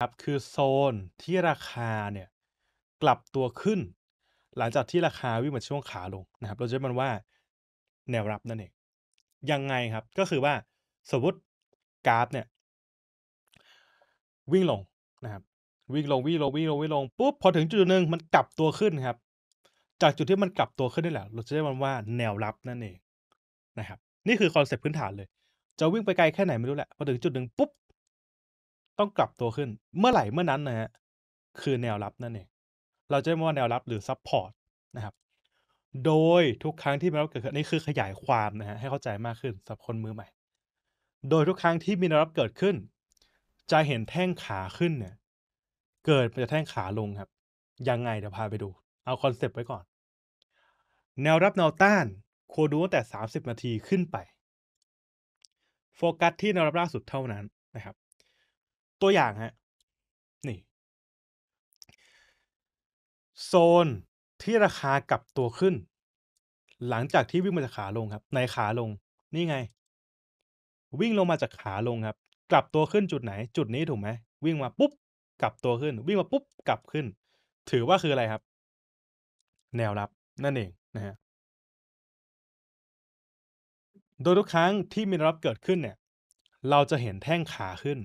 ครับคือโซนที่ราคาเนี่ยกลับตัวขึ้น หลังจากที่ราคาวิ่งมาช่วงขาลงนะครับ เราจะเรียกมันว่าแนวรับนั่นเองยังไงครับก็คือว่าสมมติกราฟเนี่ยวิ่งลงนะครับ วิ่งลงวิ่งลงวิ่งลงวิ่งลงปุ๊บพอถึงจุดหนึ่งมันกลับตัวขึ้นครับ จากจุดที่มันกลับตัวขึ้นนี่แหละเราจะเรียกมันว่าแนวรับนั่นเองนะครับ นี่คือคอนเซปต์พื้นฐานเลย จะวิ่งไปไกลแค่ไหนไม่รู้แหละพอถึงจุดหนึ่งปุ๊บต้องกลับตัวขึ้นเมื่อไหร่เมื่อนั้นนะฮะคือแนวรับนั่นเองเราจะเรียกว่าแนวรับหรือซับพอร์ตนะครับโดยทุกครั้งที่แนวรับเกิดขึ้นนี่คือขยายความนะฮะให้เข้าใจมากขึ้นสำหรับคนมือใหม่ โดยทุกครั้งที่มีแนวรับเกิดขึ้น จะเห็นแท่งขาขึ้นเนี่ยเกิดจะแท่งขาลงครับยังไงเดี๋ยวพาไปดู เอาคอนเซปต์ไว้ก่อน แนวรับแนวต้านควรดูตั้งแต่ 30นาทีขึ้นไป โฟกัสที่แนวรับล่าสุดเท่านั้นนะครับตัวอย่างฮะนี่ โซนที่ราคากลับตัวขึ้น หลังจากที่วิ่งมาจากขาลงครับ ในขาลงนี่ไง วิ่งลงมาจากขาลงครับ กลับตัวขึ้นจุดไหนจุดนี้ถูกไหมวิ่งมาปุ๊บ กลับตัวขึ้น วิ่งมาปุ๊บ กลับขึ้น ถือว่าคืออะไรครับ แนวรับนั่นเองนะฮะโดยทุกครั้งที่มีรับเกิดขึ้นเนี่ย เราจะเห็นแท่งขาขึ้น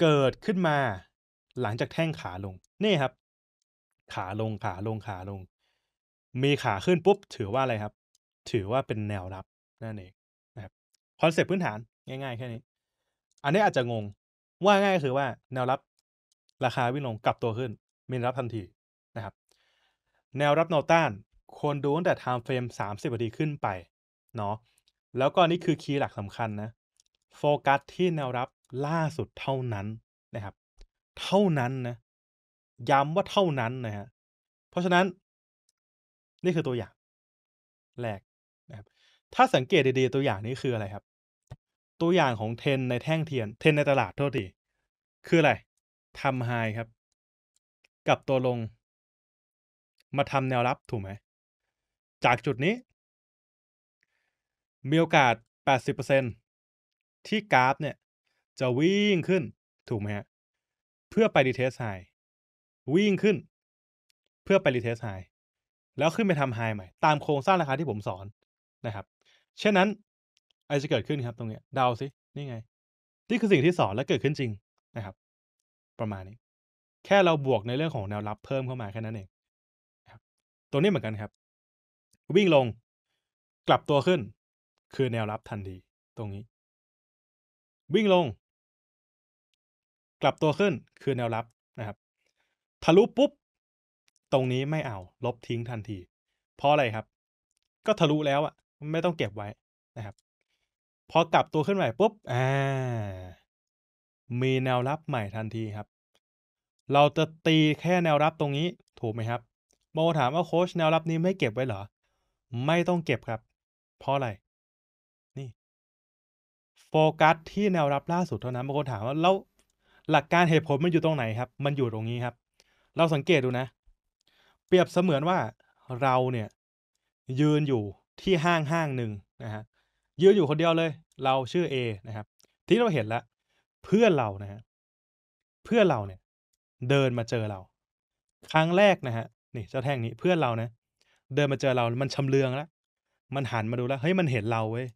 เกิดขึ้นมาหลังจากแท่งขาลง นี่ครับ ขาลงขาลงขาลง มีขาขึ้นปุ๊บถือว่าอะไรครับ ถือว่าเป็นแนวรับ นั่นเองนะครับคอนเซปต์พื้นฐานง่าย ๆ แค่นี้ อันนี้อาจจะงงว่าง่ายคือว่าแนวรับราคาวิ่งลงกลับตัวขึ้น มีรับทันทีนะครับ แนวรับแนวต้าน ควรดูตั้งแต่ time frame 30นาทีขึ้นไปเนาะแล้วก็นี่คือคีย์หลักสำคัญนะ โฟกัสที่แนวรับล่าสุดเท่านั้นนะครับ เท่านั้นนะ ย้ำว่าเท่านั้นนะฮะ เพราะฉะนั้น นี่คือตัวอย่างแรกนะครับ ถ้าสังเกตดีๆตัวอย่างนี้คืออะไรครับ ตัวอย่างของเทนในแท่งเทียน เทนในตลาดโทษทีคืออะไร ทำไฮครับ กับตัวลง มาทำแนวรับถูกไหม จากจุดนี้ มีโอกาส 80%ที่กราฟเนี่ยจะวิ่งขึ้น ถูกไหมฮะเพื่อไปรีเทสไฮวิ่งขึ้น เพื่อไปรีเทสไฮแล้วขึ้นไปทำไฮใหม่ ตามโครงสร้างราคาที่ผมสอนนะครับเช่นนั้นอะไรจะเกิดขึ้นครับตรงเนี้ยเดาสินี่ไงนี่คือสิ่งที่สอนและเกิดขึ้นจริงนะครับ ประมาณนี้ แค่เราบวกในเรื่องของแนวรับเพิ่มเข้ามาแค่นั้นเองตัวนี้เหมือนกันครับ วิ่งลงกลับตัวขึ้น คือแนวรับทันทีตรงนี้ วิ่งลงกลับตัวขึ้นคือแนวรับนะครับ ทะลุปุ๊บตรงนี้ไม่เอาลบทิ้งทันทีเพราะอะไรครับ ก็ทะลุแล้วอ่ะไม่ต้องเก็บไว้นะครับ พอกลับตัวขึ้นใหม่ปุ๊บอ่ามีแนวรับใหม่ทันทีครับ เราจะตีแค่แนวรับตรงนี้ ถูกไหมครับโมถามว่าโค้ชแนวรับนี้ไม่เก็บไว้เหรอ ไม่ต้องเก็บครับเพราะอะไรนี่ โฟกัสที่แนวรับล่าสุดเท่านั้นบางคนถามว่าแล้วหลักการเหตุผลมันอยู่ตรงไหนครับ มันอยู่ตรงนี้ครับ เราสังเกตดูนะ เปรียบเสมือนว่าเราเนี่ย ยืนอยู่ที่ห้างห้างหนึ่งนะฮะยืนอยู่คนเดียวเลย เราชื่อ A นะครับ ที่เราเห็นแล้วเพื่อนเรานะฮะเพื่อนเราเนี่ย เดินมาเจอเรา ครั้งแรกนะฮะนี่เจ้าแท่งนี้เพื่อนเรานะเดินมาเจอเรา มันชำเลืองแล้วมันหันมาดูแล้วเฮ้ยมันเห็นเราเว้ย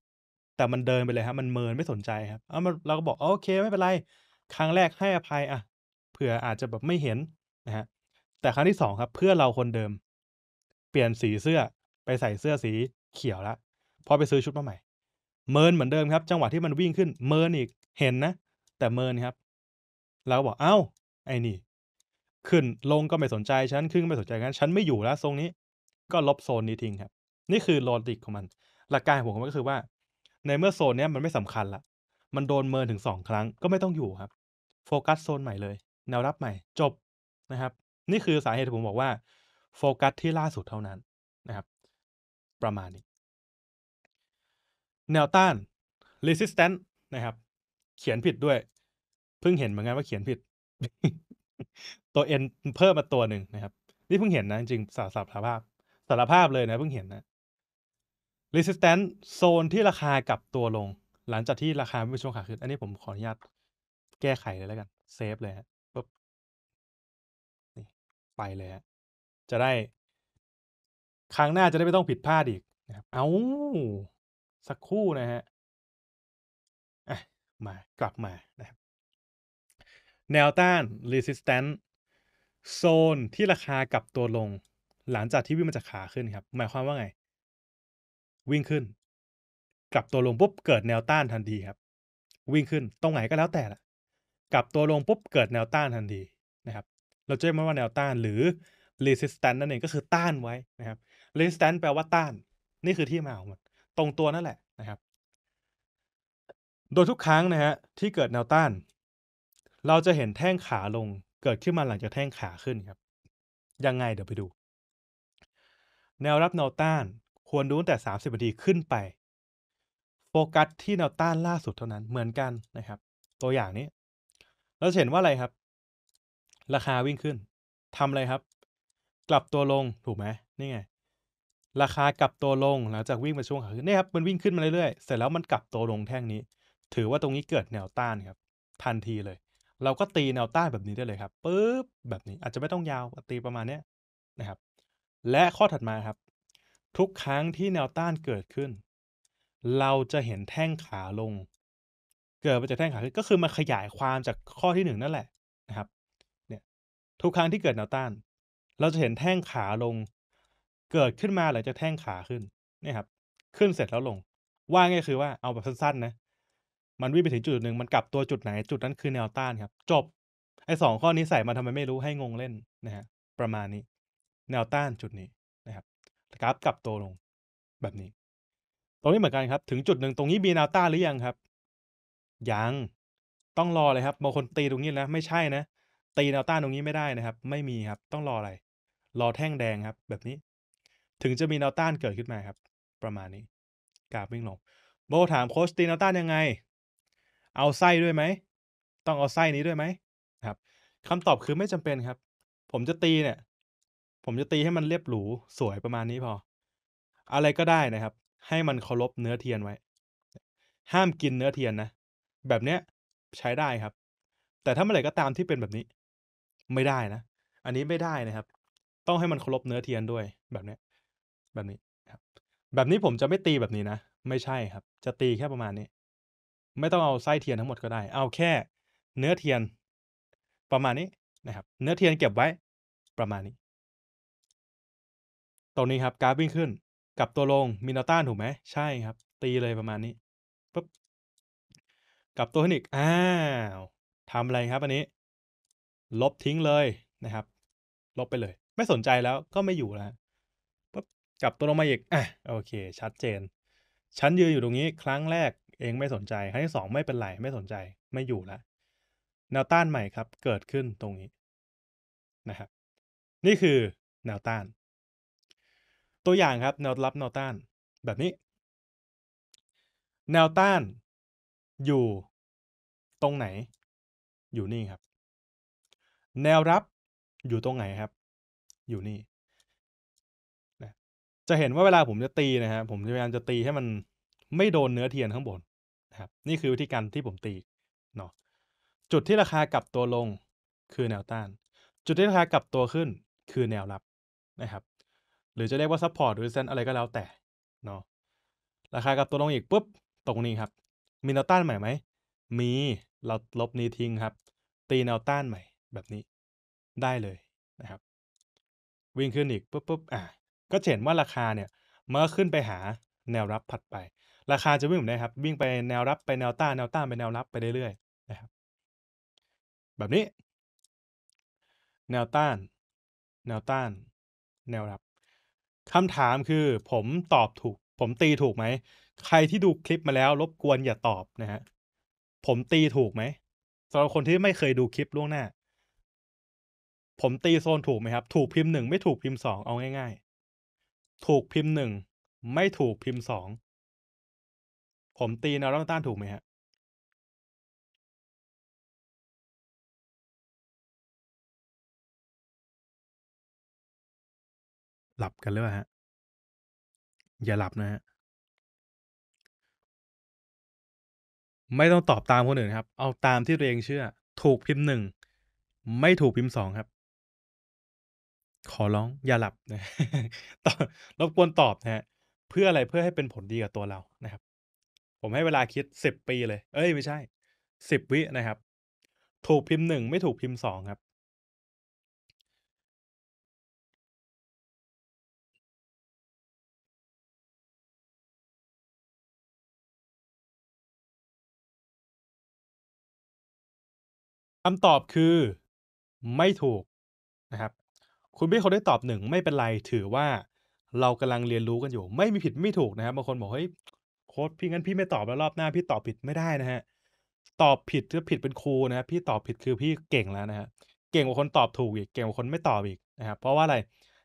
แต่มันเดินไปเลยครับมันเมินไม่สนใจครับเอามเราก็บอก โอเคไม่เป็นไรครั้งแรกให้อภัยอ่ะเผื่ออาจจะแบบไม่เห็นนะฮะ แต่ครั้งที่สองครับ เพื่อเราคนเดิม เปลี่ยนสีเสื้อไปใส่เสื้อสีเขียวละพอไปซื้อชุดมาใหม่ เมินเหมือนเดิมครับ จังหวะที่มันวิ่งขึ้นเมินอีกเห็นนะแต่เมินครับเราบอกเอ้า ไอ้นี่ขึ้นลงก็ไม่สนใจฉันขึ้นก็ไม่สนใจงั้นฉันไม่อยู่แล้วทรงนี้ ก็ลบโซนนี้ทิ้งครับ นี่คือโลจิกของมันหลักการของผมก็คือว่า ในเมื่อโซนนี้มันไม่สำคัญละมันโดนเมินถึง 2 ครั้งก็ไม่ต้องอยู่ครับ โฟกัสโซนใหม่เลย แนวรับใหม่ จบนะครับ นี่คือสาเหตุที่ผมบอกว่าโฟกัส ที่ล่าสุดเท่านั้นนะครับ ประมาณนี้ แนวต้าน resistance นะครับเขียนผิดด้วย เพิ่งเห็นเหมือนกันว่าเขียนผิด ตัว n เพิ่มมาตัวหนึ่งนะครับนี่เพิ่งเห็นนะจริงสารสารภาพสารภาพเลยนะเพิ่งเห็นนะ resistance โซนที่ราคากลับตัวลงหลังจากที่ราคาไม่เป็นช่วงขาขึ้น อันนี้ผมขออนุญาตแก้ไขเลยแล้วกัน เซฟเลยฮะปุ๊บนี่ ไปเลยฮะจะได้ ครั้งหน้าจะได้ไม่ต้องผิดพลาดอีกนะครับเอาสักครู่นะฮะะมากลับมานะครับ แนวต้าน resistance โซนที่ราคากลับตัวลง หลังจากที่วิ่งมาจากขาขึ้นครับ หมายความว่าไง วิ่งขึ้นกลับตัวลงปุ๊บเกิดแนวต้านทันทีครับ วิ่งขึ้นตรงไหนก็แล้วแต่ละกลับตัวลงปุ๊บเกิดแนวต้านทันทีนะครับ เราจะเรียกมันว่าแนวต้านหรือ resistance นั่นเองก็คือต้านไว้นะครับ resistance แปลว่าต้าน นี่คือที่มาของมันตรงตัวนั่นแหละนะครับ โดยทุกครั้งนะฮะที่เกิดแนวต้าน เราจะเห็นแท่งขาลง เกิดขึ้นมาหลังจากแท่งขาขึ้นครับ ยังไงเดี๋ยวไปดู แนวรับแนวต้านควรดูตั้งแต่30นาทีขึ้นไปโฟกัสที่แนวต้านล่าสุดเท่านั้นเหมือนกันนะครับ ตัวอย่างนี้ เราเห็นว่าอะไรครับ ราคาวิ่งขึ้นทำอะไรครับ กลับตัวลงถูกไหมนี่ไงราคากลับตัวลงหลังจากวิ่งมาช่วงขาขึ้นนี่ครับมันวิ่งขึ้นมาเรื่อยๆเสร็จแล้วมันกลับตัวลงแท่งนี้ ถือว่าตรงนี้เกิดแนวต้านครับ ทันทีเลย เราก็ตีแนวต้านแบบนี้ได้เลยครับปุ๊บแบบนี้อาจจะไม่ต้องยาวตีประมาณนี้นะครับ และข้อถัดมาครับ ทุกครั้งที่แนวต้านเกิดขึ้นเราจะเห็นแท่งขาลง เกิดมาจากแท่งขาขึ้นก็คือมันขยายความจากข้อที่หนึ่งนั่นแหละนะครับเนี่ยทุกครั้งที่เกิดแนวต้าน เราจะเห็นแท่งขาลง เกิดขึ้นมาหลังจากแท่งขาขึ้นนี่ครับ ขึ้นเสร็จแล้วลง ว่าง่ายคือว่าเอาแบบสั้นๆนะมันวิ่งไปถึงจุดหนึ่งมันกลับตัวจุดไหน จุดนั้นคือแนวต้านครับ จบไอ้สองข้อนี้ใส่มาทำไมไม่รู้ให้งงเล่นนะฮะประมาณนี้ แนวต้านจุดนี้นะครับกราฟกลับตัวลง แบบนี้ตรงนี้เหมือนกันครับ ถึงจุดหนึ่งตรงนี้มีแนวต้านหรือยังครับยังต้องรอเลยครับบางคนตีตรงนี้นะ ไม่ใช่นะตีแนวต้านตรงนี้ไม่ได้นะครับ ไม่มีครับ ต้องรออะไรรอแท่งแดงครับ แบบนี้ ถึงจะมีแนวต้านเกิดขึ้นมาครับ ประมาณนี้กราบวิ่งลงโบถามโค้ชตีแนวต้านยังไง เอาไส้ด้วยไหมต้องเอาไส้นี้ด้วยไหมครับ คำตอบคือไม่จำเป็นครับ ผมจะตีเนี่ย ผมจะตีให้มันเรียบหรูสวยประมาณนี้พอ อะไรก็ได้นะครับให้มันเคารพเนื้อเทียนไว้ ห้ามกินเนื้อเทียนนะ แบบเนี้ยใช้ได้ครับ แต่ถ้าเมื่อไหร่ก็ตามที่เป็นแบบนี้ ไม่ได้นะ อันนี้ไม่ได้นะครับ ต้องให้มันเคารพเนื้อเทียนด้วยแบบเนี้ยแบบนี้ครับ แบบนี้ผมจะไม่ตีแบบนี้นะ ไม่ใช่ครับ จะตีแค่ประมาณนี้ ไม่ต้องเอาไส้เทียนทั้งหมดก็ได้ เอาแค่เนื้อเทียน ประมาณนี้นะครับ เนื้อเทียนเก็บไว้ ประมาณนี้ตรงนี้ครับกราฟวิ่งขึ้นกลับตัวลงมินอต้าถูกไหมใช่ครับ ตีเลยประมาณนี้ปุ๊บกลับตัวขึ้นอีกอ้าวทำอะไรครับ อันนี้ ลบทิ้งเลยนะครับ ลบไปเลย ไม่สนใจแล้วก็ไม่อยู่แล้วปุ๊บกลับตัวลงมาอีก อ่ะ โอเค ชัดเจน ฉันยืนอยู่ตรงนี้ครั้งแรกเองไม่สนใจ ครั้งที่สองไม่เป็นไรไม่สนใจไม่อยู่ละ แนวต้านใหม่ครับ เกิดขึ้นตรงนี้นะครับ นี่คือแนวต้านตัวอย่างครับ แนวรับแนวต้าน แบบนี้ แนวต้านอยู่ตรงไหน อยู่นี่ครับ แนวรับอยู่ตรงไหนครับ อยู่นี่นะจะเห็นว่าเวลาผมจะตีนะครับผมพยายามจะตีให้มันไม่โดนเนื้อเทียนข้างบนนะครับ นี่คือวิธีการที่ผมตีเนาะจุดที่ราคากลับตัวลงคือแนวต้าน จุดที่ราคากลับตัวขึ้นคือแนวรับนะครับหรือจะเรียกว่าซัพพอร์ตหรือเซนอะไรก็แล้วแต่เนาะราคากับตัวลงอีกปุ๊บ ตรงนี้ครับ มีแนวต้านใหม่ไหม มีเราลบนี้ทิ้งครับ ตีแนวต้านใหม่ แบบนี้ได้เลยนะครับ วิ่งขึ้นอีกปุ๊บปุ๊บอ่ะก็เห็นว่าราคาเนี่ย เมื่อขึ้นไปหาแนวรับผัดไป ราคาจะวิ่งแบบนี้ครับ วิ่งไปแนวรับไปแนวต้านแนวต้านไปแนวรับไปเรื่อยๆนะครับ แบบนี้ แนวต้าน แนวต้าน แนวรับคำถามคือผมตอบถูก ผมตีถูกไหม ใครที่ดูคลิปมาแล้วรบกวนอย่าตอบนะฮะผมตีถูกไหมสำหรับคนที่ไม่เคยดูคลิปล่วงหน้าผมตีโซนถูกไหมครับ ถูกพิมพ์หนึ่งไม่ถูกพิมพ์สองเอาง่าย ๆ ถูกพิมพ์หนึ่งไม่ถูกพิมพ์สองผมตีแนวรับต้านถูกไหมฮะหลับกันหรือเปล่าฮะอย่าหลับนะฮะไม่ต้องตอบตาม คน อื่น ครับ เอาตามที่ตัวเอง เชื่อ ถูกพิมพ์หนึ่ง ไม่ถูกพิมพ์สองครับ ขอร้องอย่าหลับนะตอบรบกวนตอบนะฮะ เพื่ออะไรเพื่อให้เป็นผล ดี กับตัวเรานะครับ ผมให้เวลาคิดสิบปีเลย เอ้ยไม่ใช่สิบวินะครับ ถูกพิมพ์หนึ่งไม่ถูกพิมพ์สองครับคำตอบคือไม่ถูกนะครับ คุณพี่เขาได้ตอบหนึ่งไม่เป็นไรถือว่าเรากำลังเรียนรู้กันอยู่ ไม่มีผิดไม่ถูกนะครับบางคนบอกเฮ้ยโค้ดพี่งั้นพี่ไม่ตอบแล้วรอบหน้า พี่ตอบผิดไม่ได้นะฮะตอบผิดถือผิดเป็นครูนะพี่ตอบผิดคือพี่เก่งแล้วนะฮะเก่งกว่าคนตอบถูกอีกเก่งกว่าคนไม่ตอบอีกนะครับเพราะว่าอะไร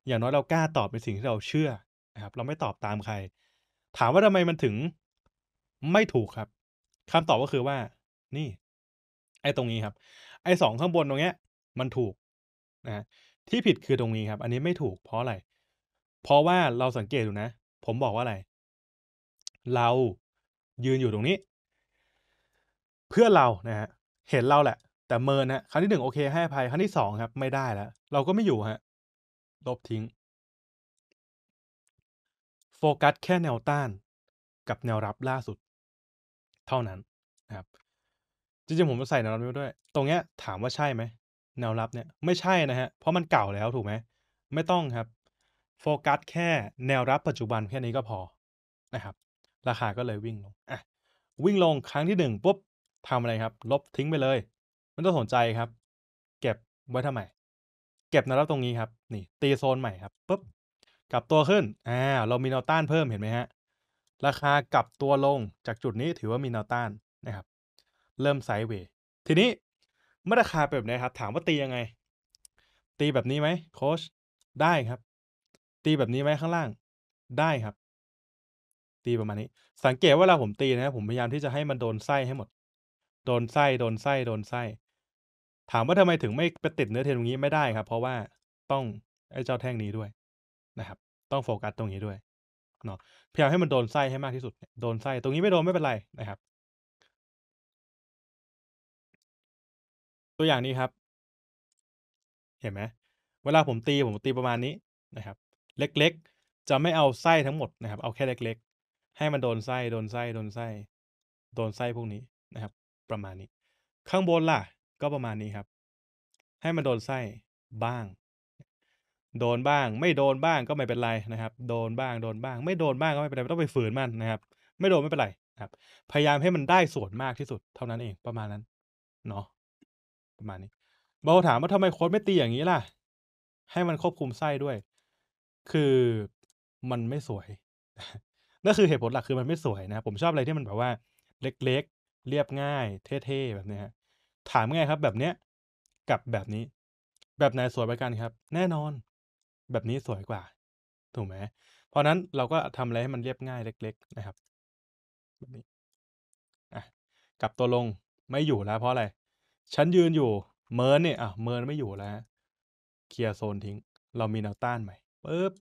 อย่างน้อยเรากล้าตอบเป็นสิ่งที่เราเชื่อนะครับ เราไม่ตอบตามใคร ถามว่าทำไมมันถึงไม่ถูกครับคำตอบก็คือว่า นี่ ไอ้ตรงนี้ครับไอ้สองข้างบนตรงเนี้ย มันถูกนะที่ผิดคือตรงนี้ครับ อันนี้ไม่ถูกเพราะอะไร เพราะว่าเราสังเกตดูนะ ผมบอกว่าอะไร เรายืนอยู่ตรงนี้ เพื่อเรานะฮะเห็นเราแหละ แต่เมินนะครั้งที่หนึ่งโอเคให้อภัยครั้งที่สองครับ ไม่ได้แล้ว เราก็ไม่อยู่ฮะลบทิ้ง โฟกัสแค่แนวต้าน กับแนวรับล่าสุด เท่านั้นนะครับจริงๆ ผมจะใส่แนวรับนิ้ด้วย ตรงเนี้ยถามว่าใช่ไหม แนวรับเนี่ยไม่ใช่นะฮะ เพราะมันเก่าแล้วถูกไหมไม่ต้องครับ โฟกัสแค่แนวรับปัจจุบันแค่นี้ก็พอนะครับ ราคาก็เลยวิ่งลงอ่ะวิ่งลงครั้งที่หนึ่งปุ๊บทำอะไรครับ ลบทิ้งไปเลยไม่ต้องสนใจครับ เก็บไว้ทำไมเก็บแนวรับตรงนี้ครับนี่ ตีโซนใหม่ครับปุ๊บกลับตัวขึ้นอ่าเรามีแนวต้านเพิ่มเห็นไหมฮะราคากลับตัวลงจากจุดนี้ถือว่ามีแนวต้านนะครับเริ่มไซด์เวย์ทีนี้เมื่อราคาปแบบไหนครับ ถามว่าตียังไง ตีแบบนี้ไหมโค้ช ได้ครับ ตีแบบนี้ไหมข้างล่าง ได้ครับ ตีประมาณนี้ สังเกตว่าเราผมตีนะครับ ผมพยายามที่จะให้มันโดนไส้ให้หมด โดนไส้ โดนไส้โดนไส้ ถามว่าทำไมถึงไม่ไปติดเนื้อเทนตรงนี้ไม่ได้ครับ เพราะว่าต้องไอ้เจ้าแท่งนี้ด้วยนะครับ ต้องโฟกัสตรงนี้ด้วย เนาะพยายามให้มันโดนไส้ให้มากที่สุด โดนไส้ตรงนี้ไม่โดนไม่เป็นไรนะครับตัวอย่างนี้ครับ เห็นไหมเวลาผมตีผมตีประมาณนี้นะครับ เล็กๆ จะไม่เอาไส้ทั้งหมดนะครับ เอาแค่เล็ก ๆ ให้มันโดนไส้ โดนไส้ โดนไส้ โดนไส้พวกนี้นะครับ ประมาณนี้ ข้างบนล่ะก็ประมาณนี้ครับ ให้มันโดนไส้บ้าง โดนบ้าง ไม่โดนบ้างก็ไม่เป็นไรนะครับ โดนบ้าง โดนบ้าง ไม่โดนบ้างก็ไม่เป็นไร ต้องไปฝืนมันนะครับ ไม่โดนไม่เป็นไรครับ พยายามให้มันได้ส่วนมากที่สุด เท่านั้นเอง ประมาณนั้น เนาะประมาณนี้เบลถามว่าทำไมโค้ดไม่ตีอย่างนี้ล่ะ ให้มันควบคุมไส้ด้วย คือมันไม่สวย นั่นคือเหตุผลหลักคือมันไม่สวยนะ ผมชอบอะไรที่มันแบบว่า เล็กๆเรียบง่าย เท่ๆแบบนี้ถามง่ายครับ แบบเนี้ยกับแบบนี้ แบบไหนสวยไปกันครับ แน่นอน แบบนี้สวยกว่า ถูกไหมเพราะนั้นเราก็ทำอะไรให้มันเรียบง่าย เล็กๆนะครับแบบนี้อ่ะกลับตัวลงไม่อยู่แล้ว เพราะอะไรฉันยืนอยู่เมินเนี่ยอ่ะเมินไม่อยู่แล้ว เคลียร์โซนทิ้ง เรามีแนวต้านใหม่ปึ๊บ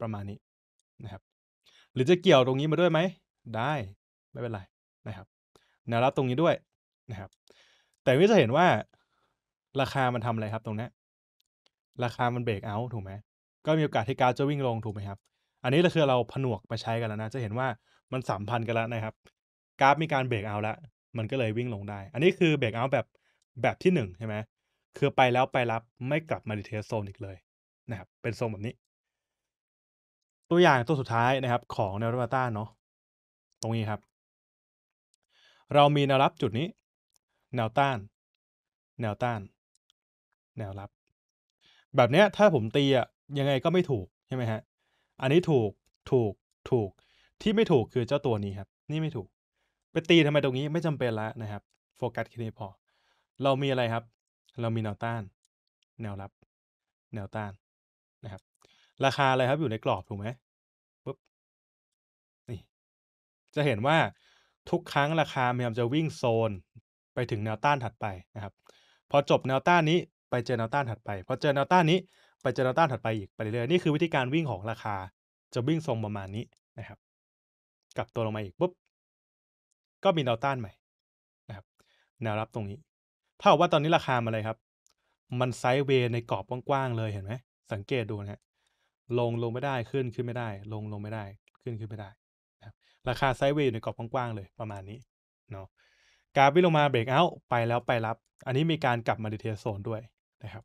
ประมาณนี้นะครับ หรือจะเกี่ยวตรงนี้มาด้วยไหมได้ไม่เป็นไรนะครับแนวรับตรงนี้ด้วยนะครับ แต่วิจะเห็นว่าราคามันทำอะไรครับตรงนี้ราคามันเบรกเอาถูกไหมก็มีโอกาสที่กราฟจะวิ่งลงถูกไหมครับ อันนี้ก็คือเราผนวกมาใช้กันแล้วนะจะเห็นว่ามันสัมพันธ์กันแล้วนะครับกราฟมีการเบรกเอาแล้วมันก็เลยวิ่งลงได้ อันนี้คือเบรกเอาแบบแบบที่1ใช่ไหม คือไปแล้วไปรับไม่กลับมาดีเทสโซนอีกเลยนะครับ เป็นโซนแบบนี้ ตัวอย่างตัวสุดท้ายนะครับ ของแนวรับต้านเนาะตรงนี้ครับ เรามีแนวรับจุดนี้ แนวต้าน แนวต้าน แนวรับ แบบนี้ถ้าผมตีอะยังไงก็ไม่ถูกใช่ไหมฮะอันนี้ถูกถูกถูกที่ไม่ถูกคือเจ้าตัวนี้ครับนี่ไม่ถูกไปตีทำไมตรงนี้ไม่จำเป็นละนะครับ โฟกัสแค่นี้พอ เรามีอะไรครับ เรามีแนวต้าน แนวรับแนวต้านนะครับ ราคาอะไรครับอยู่ในกรอบถูกไหมปุ๊บนี่ จะเห็นว่าทุกครั้งราคาพยายามจะวิ่งโซนไปถึงแนวต้านถัดไปนะครับพอจบแนวต้านนี้ไปเจอแนวต้านถัดไปพอเจอแนวต้านนี้ ไปเจอแนวต้านถัดไปอีกไปเรื่อยๆนี่คือวิธีการวิ่งของราคาจะวิ่งทรงประมาณนี้นะครับกลับตัวลงมาอีกปุ๊บก็มีแนวต้านใหม่ นะครับ แนวรับตรงนี้เท่าว่าตอนนี้ราคามาเลยครับ มันไซด์เวย์ในกรอบกว้างๆเลยเห็นไหม สังเกตดูนะฮะลงลงไม่ได้ขึ้นขึ้นไม่ได้ ลงลงไม่ได้ ขึ้นขึ้นไม่ได้นะราคาไซด์เวย์ในกรอบกว้างๆเลยประมาณนี้เนาะกราฟวิ่งลงมาเบรกเอาไปแล้วไปรับ อันนี้มีการกลับมาดิเทสโซนด้วยนะครับ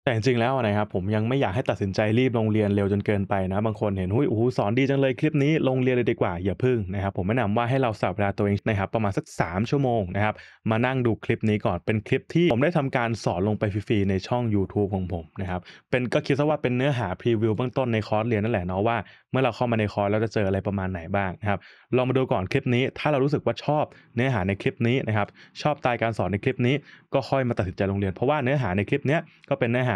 แต่จริงๆ แล้วนะครับผมยังไม่อยากให้ตัดสินใจรีบ ลงเรียนเร็วจนเกินไปนะ บางคนเห็นหุ้ยโอ้โหสอนดีจังเลยคลิปนี้ ลงเรียนเลยดีกว่าอย่าพึ่งนะครับผมแนะนำว่าให้เราสับเวลาตัวเองนะครับประมาณสัก 3 ชั่วโมงนะครับมานั่งดูคลิปนี้ก่อนเป็นคลิปที่ผมได้ทำการสอนลงไปฟรีๆ ในช่องยูทูบของผมนะครับเป็นก็คิดซะว่าเป็นเนื้อหาพรีวิวเบื้องต้นในคอร์สเรียนนั่นแหละเนาะว่า เมื่อเราเข้ามาในคอร์สเราจะเจออะไรประมาณไหนบ้างนะครับลองมาดูก่อนคลิปนี้ ถ้าเรารู้สึกว่าชอบเนื้อหาในคลิปนี้นะครับชอบสไตล์การสอนในคลิปนี้ ก็ค่อยมาตัดสินใจลงเรียน เพราะว่าเนื้อหาในคลิปนี้ก็เป็นเนื้อหา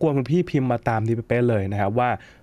กวนคุณพี่พิมพ์มาตามนี้เป๊ะเลยนะครับว่า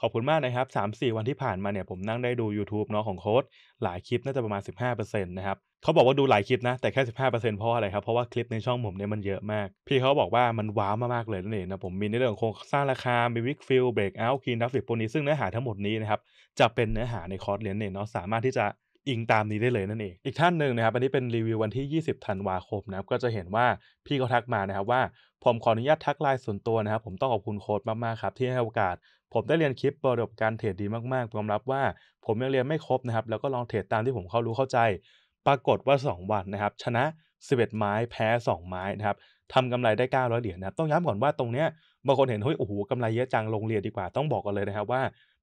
ขอบคุณมากนะครับ 3-4 วันที่ผ่านมาเนี่ยผมนั่งได้ดู YouTube เนาะของโค้ดหลายคลิปน่าจะประมาณ 15%นะครับเขาบอกว่าดูหลายคลิปนะ แต่แค่ 15%เพราะอะไรครับ เพราะว่าคลิปในช่องผมเนี่ยมันเยอะมาก พี่เขาบอกว่ามันว้าวมากๆเลยนั่นเองนะผมมีในเรื่องของโครงสร้างราคามีวิกฟิลเบรกเอาท์คีนดัฟฟิตพวกนี้ซึ่งเนื้อหาทั้งหมดนี้นะครับจะเป็นเนื้อหาในคอร์สเรียนเนี่ยเนาะสามารถที่จะอิงตามนี้ได้เลยนั่นเองอีกท่านหนึ่งนะครับอันนี้เป็นรีวิววันที่ 20ธันวาคมนะครับก็จะเห็นว่าพี่เขาทักมานะครับว่าผมขออนุญาตทักไลน์ส่วนตัวนะครับผมต้องขอบคุณโค้ดมากๆครับที่ให้โอกาส ผมได้เรียนคลิปประสบการเทรดดีมากๆยอมรับว่า ผมยังเรียนไม่ครบนะครับแล้วก็ลองเทรดตามที่ผมเข้ารู้เข้าใจ ปรากฏว่า 2 วันนะครับชนะ11ไม้แพ้2 ไม้นะครับทำกำไรได้900เหรียญนะครับต้องย้ำก่อนว่าตรงเนี้ยบางคนเห็นเฮ้ยโอ้โหกำไรเยอะจังลงเรียนดีกว่าต้องบอกกันเลยนะครับว่า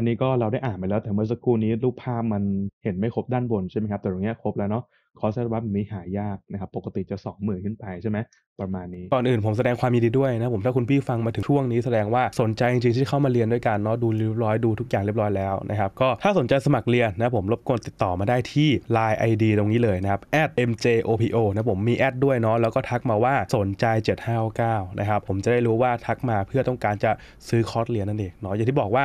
อันนี้ก็เราได้อ่านไปแล้วแต่เมื่อสักครู่นี้รูปภาพมันเห็นไม่ครบด้านบนใช่ไหมครับแต่ตรงนี้ครบแล้วเนาะคอร์สบัฟแบบนี้หายากนะครับปกติจะ 20,000 ขึ้นไปใช่ไหมประมาณนี้ก่อนอื่น ผมแสดงความยินดีด้วยนะผมถ้าคุณพี่ฟังมาถึงช่วงนี้แสดงว่าสนใจจริงๆที่เข้ามาเรียนด้วยกันเนาะดูเรียบร้อยดูทุกอย่างเรียบร้อยแล้วนะครับก็ถ้าสนใจสมัครเรียนนะผมรบกวนติดต่อมาได้ที่ Line ID ตรงนี้เลยนะครับ @mjopo นะผมมีแอดด้วยเนาะแล้วก็ทักมาว่าสนใจ7599นะครับผมจะได้รู้ว่าทักมาเพื่อต้องการจะซื้อคอร์สเรียนนั่นเองเนาะอย่างที่บอกว่า